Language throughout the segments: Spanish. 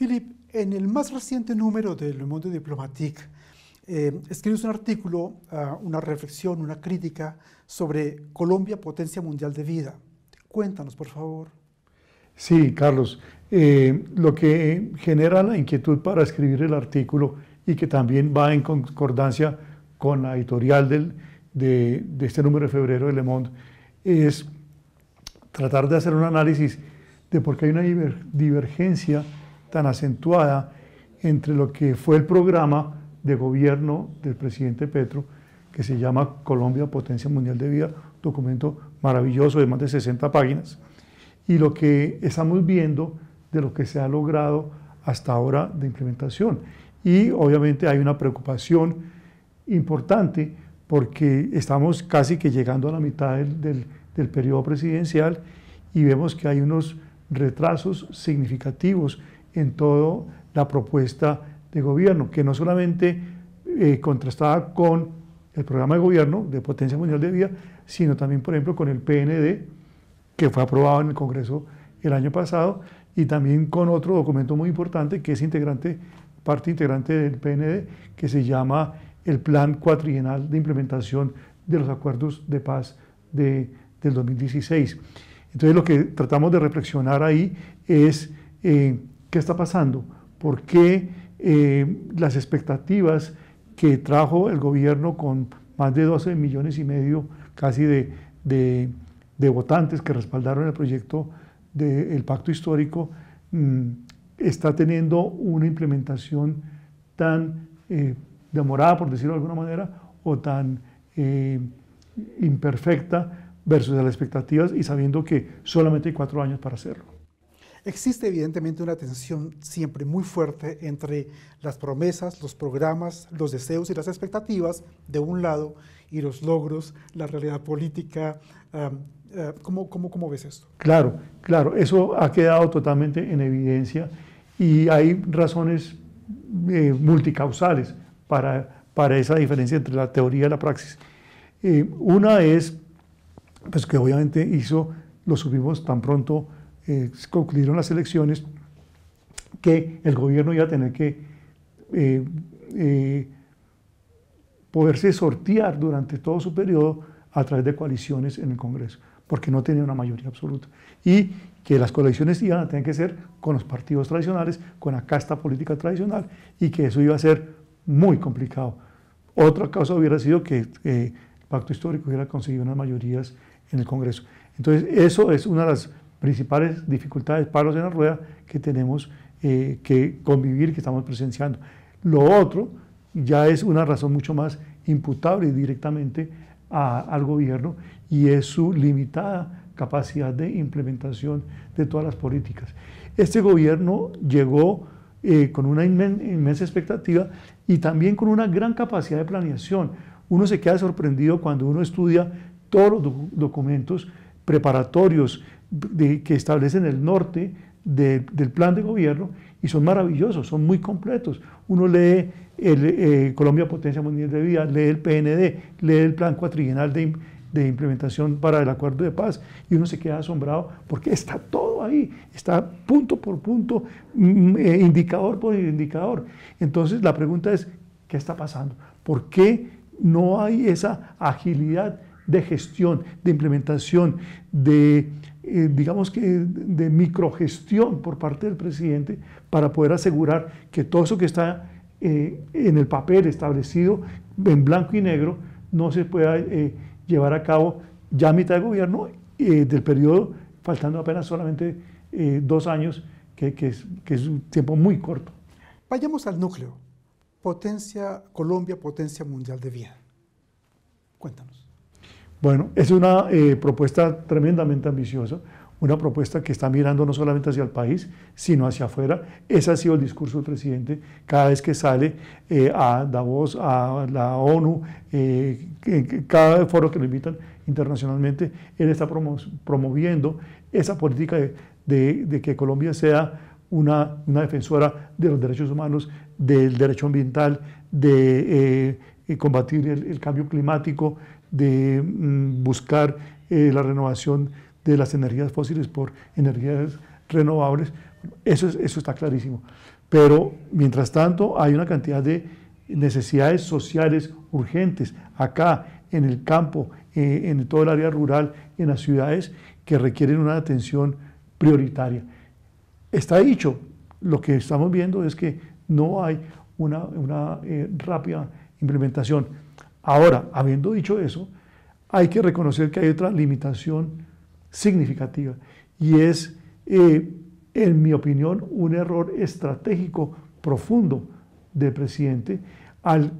Philip, en el más reciente número de Le Monde Diplomatique, eh, escribes un artículo, ah, una reflexión, una crítica sobre Colombia, potencia mundial de vida. Cuéntanos, por favor. Sí, Carlos. Eh, lo que genera la inquietud para escribir el artículo y que también va en concordancia con la editorial de, este número de febrero de Le Monde es tratar de hacer un análisis de por qué hay una divergencia tan acentuada entre lo que fue el programa de gobierno del presidente Petro, que se llama Colombia Potencia Mundial de Vida, documento maravilloso de más de 60 páginas, y lo que estamos viendo de lo que se ha logrado hasta ahora de implementación. Y obviamente hay una preocupación importante porque estamos casi que llegando a la mitad del, del periodo presidencial y vemos que hay unos retrasos significativos en toda la propuesta de gobierno, que no solamente eh, contrastaba con el programa de gobierno de Potencia Mundial de Vía, sino también, por ejemplo, con el PND, que fue aprobado en el Congreso el año pasado, y también con otro documento muy importante que es integrante, parte integrante del PND, que se llama el Plan Cuatrienal de Implementación de los Acuerdos de Paz de, del 2016. Entonces, lo que tratamos de reflexionar ahí es eh, ¿Qué está pasando? ¿Por qué eh, las expectativas que trajo el gobierno con más de 12 millones y medio casi de, votantes que respaldaron el proyecto del pacto histórico mm, está teniendo una implementación tan eh, demorada, por decirlo de alguna manera, o tan eh, imperfecta versus las expectativas y sabiendo que solamente hay cuatro años para hacerlo. Existe evidentemente una tensión siempre muy fuerte entre las promesas, los programas, los deseos y las expectativas de un lado y los logros, la realidad política. Eh, ¿Cómo, ves esto? Claro, claro, eso ha quedado totalmente en evidencia y hay razones eh, multicausales para, para esa diferencia entre la teoría y la praxis. Eh, una es, pues que obviamente hizo lo subimos tan pronto eh, concluyeron las elecciones, que el gobierno iba a tener que eh, eh, poderse sortear durante todo su periodo a través de coaliciones en el Congreso, porque no tenía una mayoría absoluta. Y que las coaliciones iban a tener que ser con los partidos tradicionales, con la casta política tradicional, y que eso iba a ser muy complicado. Otra causa hubiera sido que el pacto histórico hubiera conseguido unas mayorías en el Congreso. Entonces, eso es una de las principales dificultades, palos en la rueda que tenemos eh, que convivir, que estamos presenciando. Lo otro ya es una razón mucho más imputable directamente al gobierno y es su limitada capacidad de implementación de todas las políticas. Este gobierno llegó eh, con una inmensa expectativa y también con una gran capacidad de planeación. Uno se queda sorprendido cuando uno estudia todos los documentos preparatorios que establecen el norte del plan de gobierno y son maravillosos, son muy completos. Uno lee el, eh, Colombia Potencia Mundial de Vida, lee el PND, lee el Plan cuatrigenal de, de, Implementación para el Acuerdo de Paz y uno se queda asombrado porque está todo ahí, está punto por punto, mm, eh, indicador por indicador. Entonces la pregunta es, ¿qué está pasando? ¿Por qué no hay esa agilidad de gestión, de implementación, de eh, digamos que, de microgestión por parte del presidente para poder asegurar que todo eso que está eh, en el papel establecido en blanco y negro no se pueda eh, llevar a cabo ya a mitad de gobierno del periodo, faltando apenas solamente dos años, que, es, que es un tiempo muy corto. Vayamos al núcleo. Potencia, Colombia, potencia mundial de vida. Cuéntanos. Bueno, es una eh, propuesta tremendamente ambiciosa, una propuesta que está mirando no solamente hacia el país, sino hacia afuera. Ese ha sido el discurso del presidente cada vez que sale eh, a Davos, a la ONU, eh, cada foro que lo invitan internacionalmente, él está promoviendo esa política de, que Colombia sea una, defensora de los derechos humanos, del derecho ambiental, de eh, combatir el cambio climático, de mm, buscar eh, la renovación de las energías fósiles por energías renovables, eso, eso está clarísimo. Pero mientras tanto hay una cantidad de necesidades sociales urgentes acá, en el campo, eh, en todo el área rural, en las ciudades, que requieren una atención prioritaria. Está dicho, lo que estamos viendo es que no hay una, eh, rápida implementación. Ahora, habiendo dicho eso, hay que reconocer que hay otra limitación significativa y es, eh, en mi opinión, un error estratégico profundo del presidente al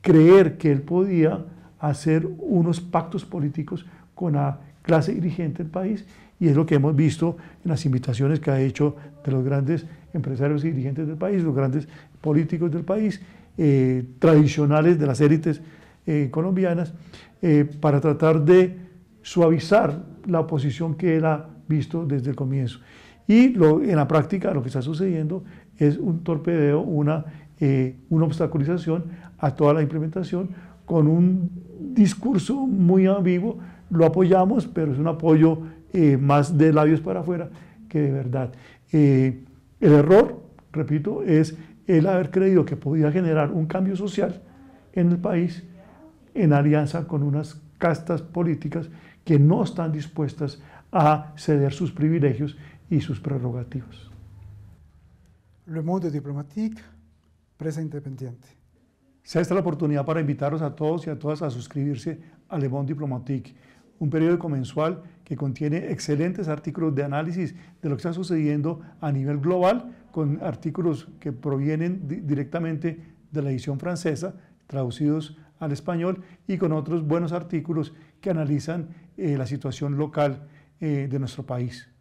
creer que él podía hacer unos pactos políticos con la clase dirigente del país y es lo que hemos visto en las invitaciones que ha hecho de los grandes empresarios y dirigentes del país, los grandes políticos del país, eh, tradicionales de las élites eh, colombianas eh, para tratar de suavizar la oposición que él ha visto desde el comienzo. Y lo, en la práctica lo que está sucediendo es un torpedeo, una, eh, una obstaculización a toda la implementación con un discurso muy ambiguo. Lo apoyamos, pero es un apoyo más de labios para afuera que de verdad. el error, repito, es el haber creído que podía generar un cambio social en el país en alianza con unas castas políticas que no están dispuestas a ceder sus privilegios y sus prerrogativas. Le Monde Diplomatique, presa independiente. Se esta la oportunidad para invitarlos a todos y a todas a suscribirse a Le Monde Diplomatique, un periódico mensual que contiene excelentes artículos de análisis de lo que está sucediendo a nivel global, con artículos que provienen directamente de la edición francesa, traducidos al español y con otros buenos artículos que analizan eh, la situación local eh, de nuestro país.